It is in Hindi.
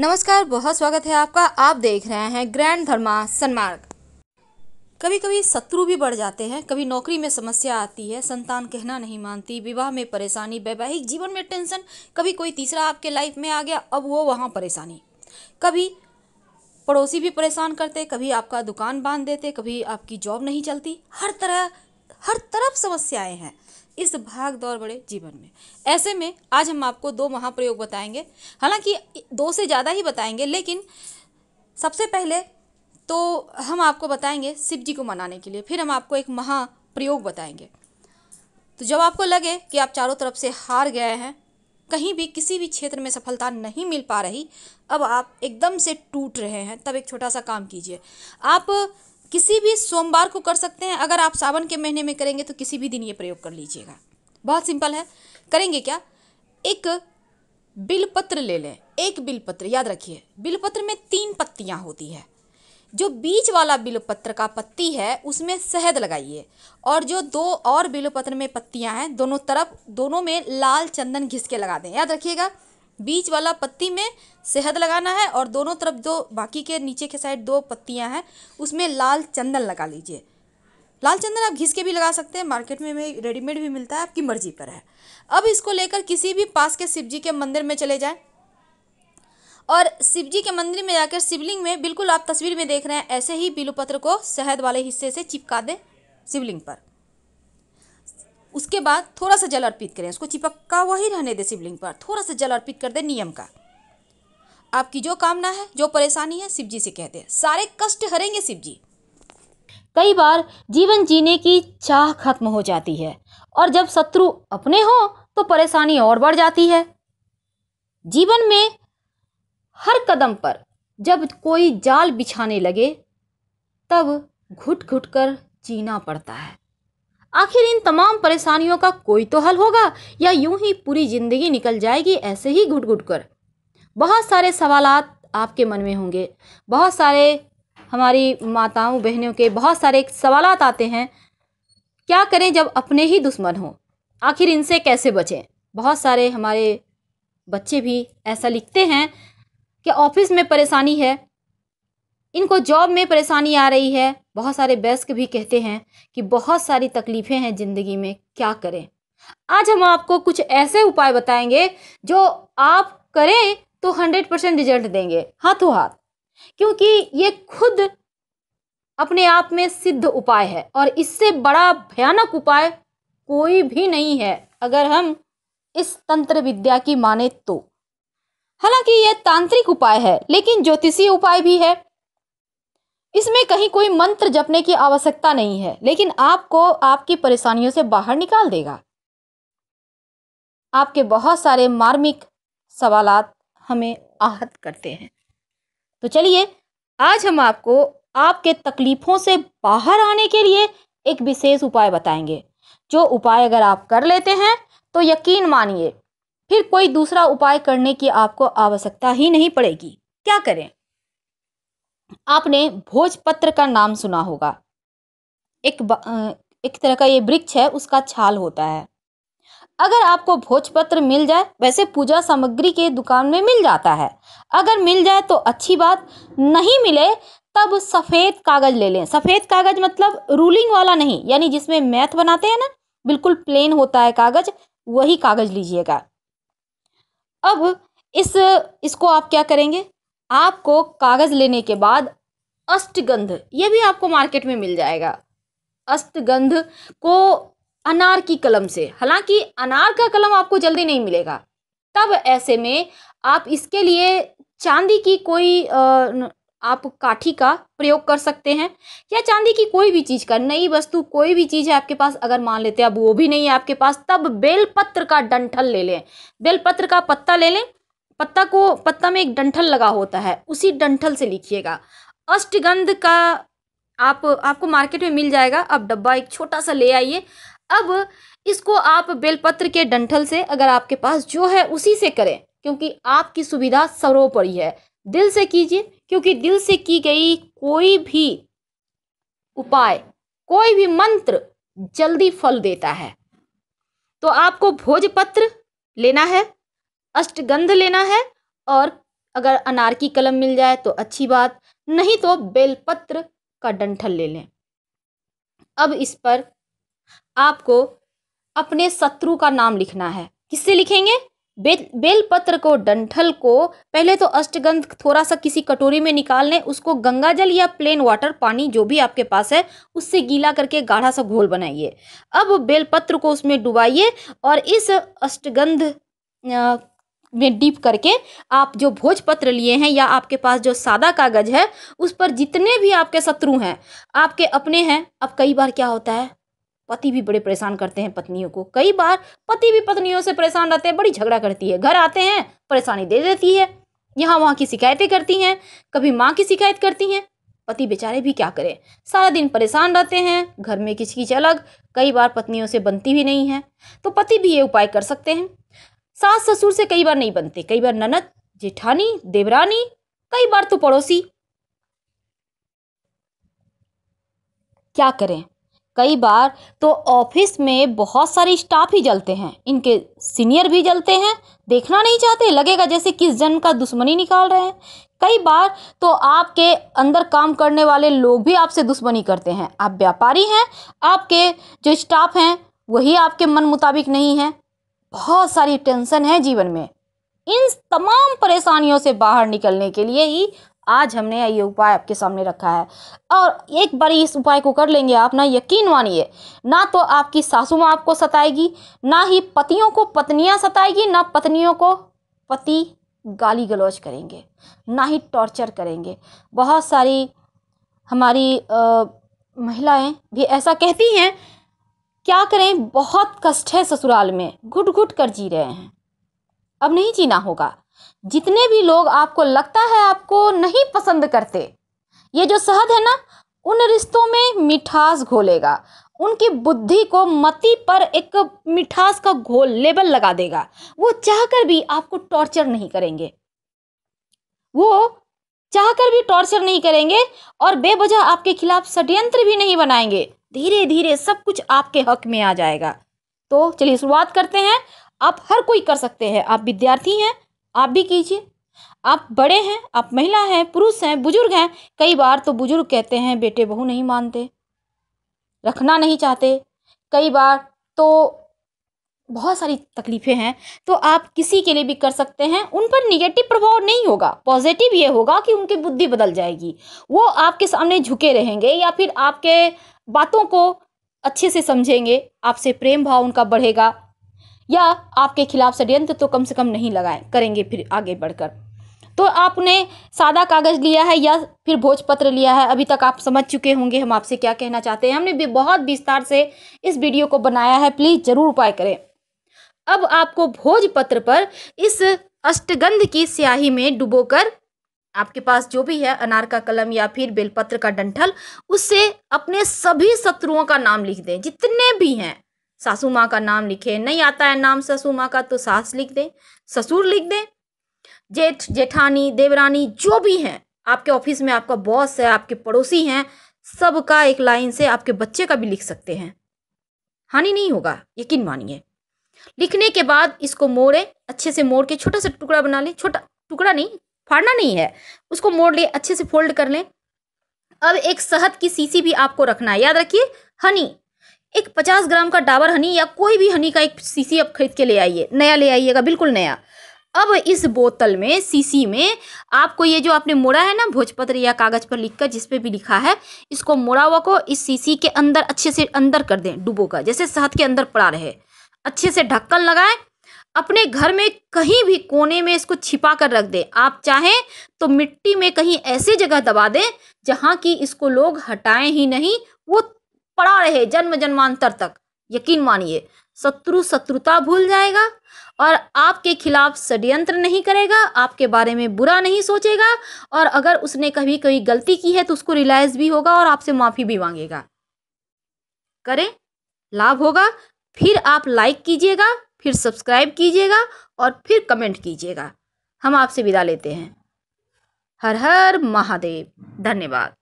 नमस्कार बहुत स्वागत है आपका आप देख रहे हैं ग्रैंड धर्मा सन्मार्ग कभी कभी शत्रु भी बढ़ जाते हैं कभी नौकरी में समस्या आती है संतान कहना नहीं मानती विवाह में परेशानी वैवाहिक जीवन में टेंशन कभी कोई तीसरा आपके लाइफ में आ गया अब वो वहाँ परेशानी कभी पड़ोसी भी परेशान करते कभी आपका दुकान बांध देते कभी आपकी जॉब नहीं चलती हर तरह हर तरफ समस्याएं हैं इस भाग दौड़ बड़े जीवन में ऐसे में आज हम आपको दो महाप्रयोग बताएंगे हालांकि दो से ज़्यादा ही बताएंगे लेकिन सबसे पहले तो हम आपको बताएंगे शिव जी को मनाने के लिए फिर हम आपको एक महाप्रयोग बताएंगे तो जब आपको लगे कि आप चारों तरफ से हार गए हैं कहीं भी किसी भी क्षेत्र में सफलता नहीं मिल पा रही अब आप एकदम से टूट रहे हैं तब एक छोटा सा काम कीजिए आप किसी भी सोमवार को कर सकते हैं अगर आप सावन के महीने में करेंगे तो किसी भी दिन ये प्रयोग कर लीजिएगा बहुत सिंपल है करेंगे क्या एक बिलपत्र ले लें एक बिलपत्र याद रखिए बिलपत्र में तीन पत्तियाँ होती है जो बीच वाला बिलपत्र का पत्ती है उसमें शहद लगाइए और जो दो और पत्र में पत्तियां हैं दोनों तरफ दोनों में लाल चंदन घिस के लगा दें याद रखिएगा बीच वाला पत्ती में शहद लगाना है और दोनों तरफ दो बाकी के नीचे के साइड दो पत्तियां हैं उसमें लाल चंदन लगा लीजिए लाल चंदन आप घिस के भी लगा सकते हैं मार्केट में रेडीमेड भी मिलता है आपकी मर्जी पर है अब इसको लेकर किसी भी पास के शिव जी के मंदिर में चले जाएँ और शिव जी के मंदिर में जाकर शिवलिंग में बिल्कुल आप तस्वीर में देख रहे हैं ऐसे ही बिलुपत्र को शहद वाले हिस्से से चिपका दें शिवलिंग पर उसके बाद थोड़ा सा जल अर्पित करें उसको चिपका हुआ ही रहने दें शिवलिंग पर थोड़ा सा जल अर्पित कर दें नियम का आपकी जो कामना है जो परेशानी है शिव जी से कहते हैं सारे कष्ट हरेंगे शिव जी कई बार जीवन जीने की चाह खत्म हो जाती है और जब शत्रु अपने हो तो परेशानी और बढ़ जाती है जीवन में हर कदम पर जब कोई जाल बिछाने लगे तब घुट घुट कर जीना पड़ता है आखिर इन तमाम परेशानियों का कोई तो हल होगा या यूं ही पूरी ज़िंदगी निकल जाएगी ऐसे ही घुट घुट कर बहुत सारे सवाल आपके मन में होंगे बहुत सारे हमारी माताओं बहनों के बहुत सारे सवाल आते हैं क्या करें जब अपने ही दुश्मन हों आखिर इनसे कैसे बचें बहुत सारे हमारे बच्चे भी ऐसा लिखते हैं कि ऑफिस में परेशानी है इनको जॉब में परेशानी आ रही है बहुत सारे वयस्क भी कहते हैं कि बहुत सारी तकलीफ़ें हैं ज़िंदगी में क्या करें आज हम आपको कुछ ऐसे उपाय बताएंगे जो आप करें तो हंड्रेड परसेंट रिजल्ट देंगे हाथों हाथ क्योंकि ये खुद अपने आप में सिद्ध उपाय है और इससे बड़ा भयानक उपाय कोई भी नहीं है अगर हम इस तंत्र विद्या की माने तो हालांकि यह तांत्रिक उपाय है लेकिन ज्योतिषीय उपाय भी है इसमें कहीं कोई मंत्र जपने की आवश्यकता नहीं है लेकिन आपको आपकी परेशानियों से बाहर निकाल देगा आपके बहुत सारे मार्मिक सवाल हमें आहत करते हैं तो चलिए आज हम आपको आपके तकलीफ़ों से बाहर आने के लिए एक विशेष उपाय बताएंगे जो उपाय अगर आप कर लेते हैं तो यकीन मानिए फिर कोई दूसरा उपाय करने की आपको आवश्यकता ही नहीं पड़ेगी क्या करें आपने भोजपत्र का नाम सुना होगा एक एक तरह का ये वृक्ष है उसका छाल होता है अगर आपको भोजपत्र मिल जाए वैसे पूजा सामग्री के दुकान में मिल जाता है अगर मिल जाए तो अच्छी बात नहीं मिले तब सफ़ेद कागज़ ले लें सफ़ेद कागज़ मतलब रूलिंग वाला नहीं यानी जिसमें मैथ बनाते हैं ना बिल्कुल प्लेन होता है कागज़ वही कागज़ लीजिएगा अब इस इसको आप क्या करेंगे आपको कागज़ लेने के बाद अष्टगंध ये भी आपको मार्केट में मिल जाएगा अष्टगंध को अनार की कलम से हालांकि अनार का कलम आपको जल्दी नहीं मिलेगा तब ऐसे में आप इसके लिए चांदी की कोई आ, आप काठी का प्रयोग कर सकते हैं या चांदी की कोई भी चीज़ का नई वस्तु कोई भी चीज़ है आपके पास अगर मान लेते हैं अब वो भी नहीं है आपके पास तब बेलपत्र का डंठल ले लें बेलपत्र का पत्ता ले लें पत्ता को पत्ता में एक डंठल लगा होता है उसी डंठल से लिखिएगा अष्टगंध का आप आपको मार्केट में मिल जाएगा अब डब्बा एक छोटा सा ले आइए अब इसको आप बेलपत्र के डंठल से अगर आपके पास जो है उसी से करें क्योंकि आपकी सुविधा सर्वोपरि है दिल से कीजिए क्योंकि दिल से की गई कोई भी उपाय कोई भी मंत्र जल्दी फल देता है तो आपको भोजपत्र लेना है अष्टगंध लेना है और अगर अनार की कलम मिल जाए तो अच्छी बात नहीं तो बेलपत्र का डंठल ले लें अब इस पर आपको अपने शत्रु का नाम लिखना है किससे लिखेंगे बे बेलपत्र को डंठल को पहले तो अष्टगंध थोड़ा सा किसी कटोरी में निकाल लें उसको गंगा जल या प्लेन वाटर पानी जो भी आपके पास है उससे गीला करके गाढ़ा सा घोल बनाइए अब बेलपत्र को उसमें डुबाइए और इस अष्टगंध में डीप करके आप जो भोजपत्र लिए हैं या आपके पास जो सादा कागज़ है उस पर जितने भी आपके शत्रु हैं आपके अपने हैं अब कई बार क्या होता है पति भी बड़े परेशान करते हैं पत्नियों को कई बार पति भी पत्नियों से परेशान रहते हैं बड़ी झगड़ा करती है घर आते हैं परेशानी दे देती है यहाँ वहाँ की शिकायतें करती हैं कभी माँ की शिकायत करती हैं पति बेचारे भी क्या करें सारा दिन परेशान रहते हैं घर में किचकिच अलग कई बार पत्नियों से बनती भी नहीं है तो पति भी ये उपाय कर सकते हैं सास ससुर से कई बार नहीं बनते कई बार ननद जेठानी देवरानी कई बार तो पड़ोसी क्या करें कई बार तो ऑफिस में बहुत सारे स्टाफ ही जलते हैं इनके सीनियर भी जलते हैं देखना नहीं चाहते लगेगा जैसे किस जन का दुश्मनी निकाल रहे हैं कई बार तो आपके अंदर काम करने वाले लोग भी आपसे दुश्मनी करते हैं आप व्यापारी हैं आपके जो स्टाफ हैं वही आपके मन मुताबिक नहीं है बहुत सारी टेंशन है जीवन में इन तमाम परेशानियों से बाहर निकलने के लिए ही आज हमने ये उपाय आपके सामने रखा है और एक बार इस उपाय को कर लेंगे आप ना यकीन मानिए ना तो आपकी सासू माँ आपको सताएगी ना ही पतियों को पत्नियाँ सताएगी ना पत्नियों को पति गाली गलौज करेंगे ना ही टॉर्चर करेंगे बहुत सारी हमारी आ, महिलाएं भी ऐसा कहती हैं क्या करें बहुत कष्ट है ससुराल में घुट घुट कर जी रहे हैं अब नहीं जीना होगा जितने भी लोग आपको लगता है आपको नहीं पसंद करते ये जो शहद है ना उन रिश्तों में मिठास घोलेगा उनकी बुद्धि को मती पर एक मिठास का घोल लेबल लगा देगा वो चाहकर भी आपको टॉर्चर नहीं करेंगे वो चाहकर भी टॉर्चर नहीं करेंगे और बेबजह आपके खिलाफ षड्यंत्र भी नहीं बनाएंगे धीरे धीरे सब कुछ आपके हक में आ जाएगा तो चलिए शुरुआत करते हैं आप हर कोई कर सकते हैं आप विद्यार्थी हैं आप भी कीजिए आप बड़े हैं आप महिला हैं पुरुष हैं बुजुर्ग हैं कई बार तो बुजुर्ग कहते हैं बेटे बहू नहीं मानते रखना नहीं चाहते कई बार तो बहुत सारी तकलीफ़ें हैं तो आप किसी के लिए भी कर सकते हैं उन पर निगेटिव प्रभाव नहीं होगा पॉजिटिव ये होगा कि उनकी बुद्धि बदल जाएगी वो आपके सामने झुके रहेंगे या फिर आपके बातों को अच्छे से समझेंगे आपसे प्रेम भाव उनका बढ़ेगा या आपके खिलाफ षड्यंत्र तो कम से कम नहीं लगाए करेंगे फिर आगे बढ़कर तो आपने सादा कागज़ लिया है या फिर भोजपत्र लिया है अभी तक आप समझ चुके होंगे हम आपसे क्या कहना चाहते हैं हमने भी बहुत विस्तार से इस वीडियो को बनाया है प्लीज़ ज़रूर उपाय करें अब आपको भोजपत्र पर इस अष्टगंध की स्याही में डुबोकर आपके पास जो भी है अनार का कलम या फिर बेलपत्र का डंठल उससे अपने सभी शत्रुओं का नाम लिख दें जितने भी हैं सासू माँ का नाम लिखे नहीं आता है नाम सासू माँ का तो सास लिख दें ससुर लिख दें जेठ जेठानी देवरानी जो भी हैं आपके ऑफिस में आपका बॉस है आपके पड़ोसी हैं सबका एक लाइन से आपके बच्चे का भी लिख सकते हैं हानि नहीं होगा यकीन मानिए लिखने के बाद इसको मोड़े अच्छे से मोड़ के छोटा सा टुकड़ा बना लें छोटा टुकड़ा नहीं फाड़ना नहीं है उसको मोड़ ले अच्छे से फोल्ड कर लें अब एक शहद की सीसी भी आपको रखना है याद रखिए हनी एक पचास ग्राम का डाबर हनी या कोई भी हनी का एक सीसी आप खरीद के ले आइए नया ले आइएगा बिल्कुल नया अब इस बोतल में सीसी में आपको ये जो आपने मोड़ा है ना भोजपत्र या कागज़ पर लिखकर जिस पे भी लिखा है इसको मोड़ा हुआ को इस सीसी के अंदर अच्छे से अंदर कर दें डुबो का जैसे शहद के अंदर पड़ा रहे अच्छे से ढक्कन लगाएं अपने घर में कहीं भी कोने में इसको छिपा कर रख दें आप चाहें तो मिट्टी में कहीं ऐसी जगह दबा दें जहाँ की इसको लोग हटाएं ही नहीं वो पड़ा रहे जन्म जन्मांतर तक यकीन मानिए शत्रु शत्रुता भूल जाएगा और आपके खिलाफ षड्यंत्र नहीं करेगा आपके बारे में बुरा नहीं सोचेगा और अगर उसने कभी कोई गलती की है तो उसको रियलाइज भी होगा और आपसे माफ़ी भी मांगेगा करें लाभ होगा फिर आप लाइक कीजिएगा फिर सब्सक्राइब कीजिएगा और फिर कमेंट कीजिएगा हम आपसे विदा लेते हैं हर हर महादेव धन्यवाद